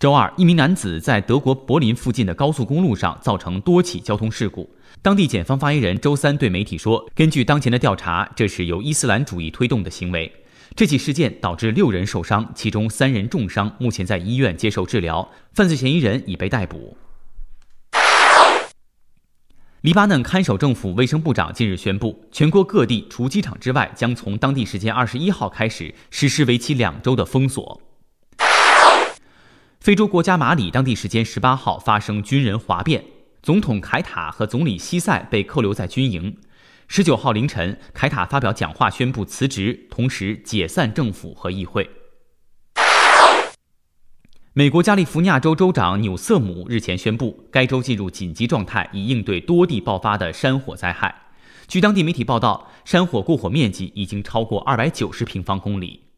周二，一名男子在德国柏林附近的高速公路上造成多起交通事故。当地检方发言人周三对媒体说，根据当前的调查，这是由伊斯兰主义推动的行为。这起事件导致六人受伤，其中三人重伤，目前在医院接受治疗，犯罪嫌疑人已被逮捕。黎巴嫩看守政府卫生部长近日宣布，全国各地除机场之外，将从当地时间二十一号开始实施为期两周的封锁。非洲国家马里当地时间十八号发生军人哗变，总统凯塔和总理西塞被扣留在军营。十九号凌晨，凯塔发表讲话宣布辞职，同时解散政府和议会。美国加利福尼亚州州长纽瑟姆日前宣布该州进入紧急状态，以应对多地爆发的山火灾害。据当地媒体报道，山火过火面积已经超过二百九十平方公里。